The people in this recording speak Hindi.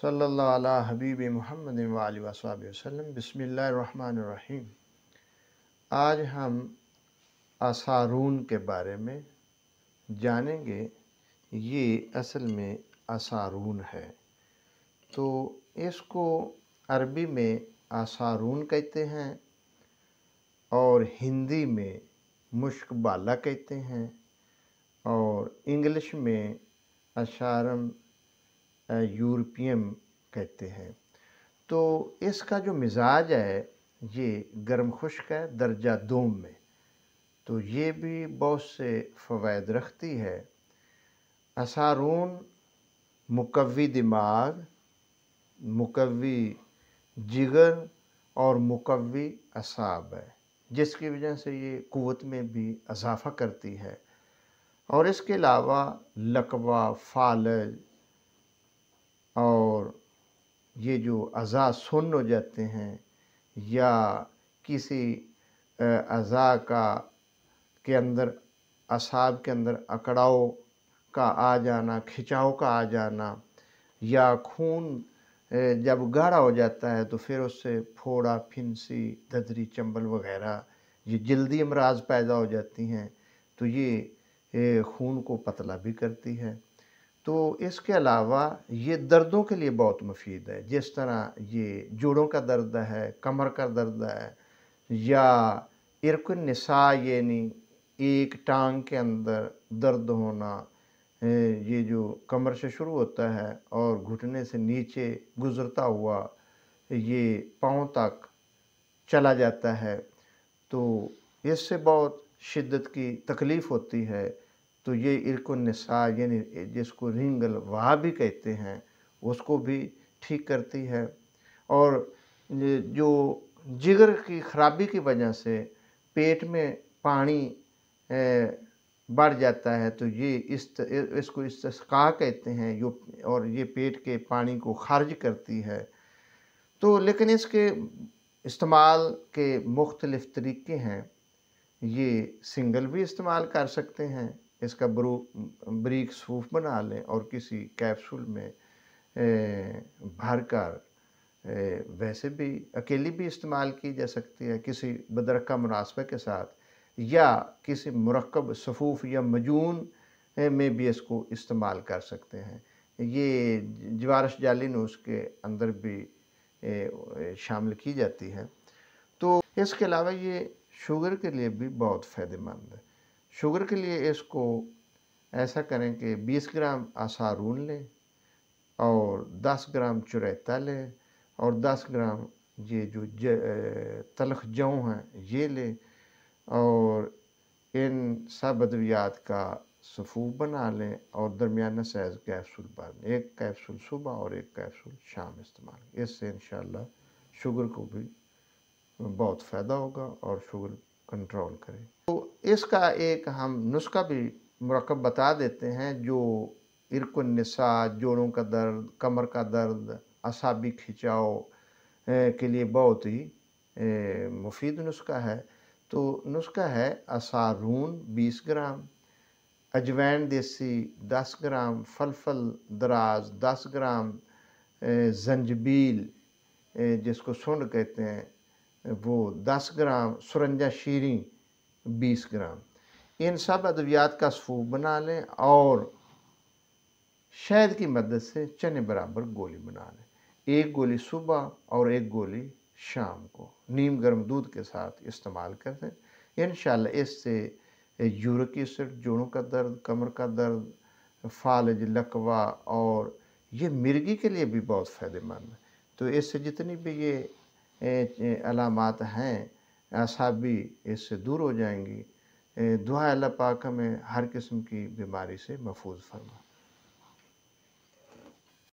सल्ला हबीब महमद वसब वसलम रहीम आज हम असारून के बारे में जानेंगे ये असल में असारून है तो इसको अरबी में असारून कहते हैं और हिंदी में मुश्कबाला कहते हैं और इंग्लिश में अशारम यूरोपियम कहते हैं तो इसका जो मिजाज है ये गर्म खुश्क है दर्जा दोम में तो ये भी बहुत से फ़वाद रखती है असारून मुकवी दिमाग मुकवी जिगर और मुकवी असाब है जिसकी वजह से ये क़वत में भी इजाफ़ा करती है और इसके अलावा लकवा फालज ये जो अज़ा सुन हो जाते हैं या किसी अज़ा का के अंदर असाब के अंदर अकड़ाओ का आ जाना खिंचाव का आ जाना या खून जब गाढ़ा हो जाता है तो फिर उससे फोड़ा फिंसी ददरी चंबल वगैरह ये जल्दी अमराज पैदा हो जाती हैं तो ये खून को पतला भी करती है तो इसके अलावा ये दर्दों के लिए बहुत मुफीद है जिस तरह ये जोड़ों का दर्द है कमर का दर्द है या इर्क नसा यानी एक टांग के अंदर दर्द होना ये जो कमर से शुरू होता है और घुटने से नीचे गुज़रता हुआ ये पाँव तक चला जाता है तो इससे बहुत शिद्दत की तकलीफ़ होती है तो ये इरकनसा यानी जिसको रिंगल वाह भी कहते हैं उसको भी ठीक करती है और जो जिगर की खराबी की वजह से पेट में पानी बढ़ जाता है तो ये इस इसको इस्तस्का कहते हैं जो और ये पेट के पानी को खारिज करती है तो लेकिन इसके इस्तेमाल के मुख्तलिफ़ तरीके हैं ये सिंगल भी इस्तेमाल कर सकते हैं इसका ब्रो ब्रीक सूफ बना लें और किसी कैप्सूल में भर कर वैसे भी अकेली भी इस्तेमाल की जा सकती है किसी बदरक़ा मुनासबे के साथ या किसी मरकब सफूफ या मजून में भी इसको इस्तेमाल कर सकते हैं ये जवारश जाली नूस के अंदर भी शामिल की जाती है तो इसके अलावा ये शुगर के लिए भी बहुत फ़ायदेमंद है शुगर के लिए इसको ऐसा करें कि 20 ग्राम आसारून लें और 10 ग्राम चुरैता लें और 10 ग्राम ये जो तलख जौ हैं ये लें और इन सब अद्वियात का सफूफ बना लें और दरमियाना साइज़ कैप्सूल बन एक कैप्सूल सुबह और एक कैप्सूल शाम इस्तेमाल इससे इन शुगर को भी बहुत फ़ायदा होगा और शुगर कंट्रोल करें तो इसका एक हम नुस्खा भी मरकब बता देते हैं जो इरकुलनसा जोड़ों का दर्द कमर का दर्द असाबी खिंचाव के लिए बहुत ही मुफीद नुस्खा है तो नुस्खा है असारून 20 ग्राम अजवैन देसी 10 ग्राम फलफल दराज 10 ग्राम जंजबील जिसको सुंड कहते हैं वो 10 ग्राम सुरंजा शीरी बीस ग्राम इन सब अद्वियात का सूप बना लें और शहद की मदद से चने बराबर गोली बना लें एक गोली सुबह और एक गोली शाम को नीम गर्म दूध के साथ इस्तेमाल कर दें इन इससे यूरिक एसिड जोड़ों का दर्द कमर का दर्द फालज लकवा और ये मिर्गी के लिए भी बहुत फ़ायदेमंद है तो इससे जितनी भी ये अलामत हैं असाबी इससे दूर हो जाएंगी दुआ अल्लाह पाक हमें हर किस्म की बीमारी से महफूज फरमा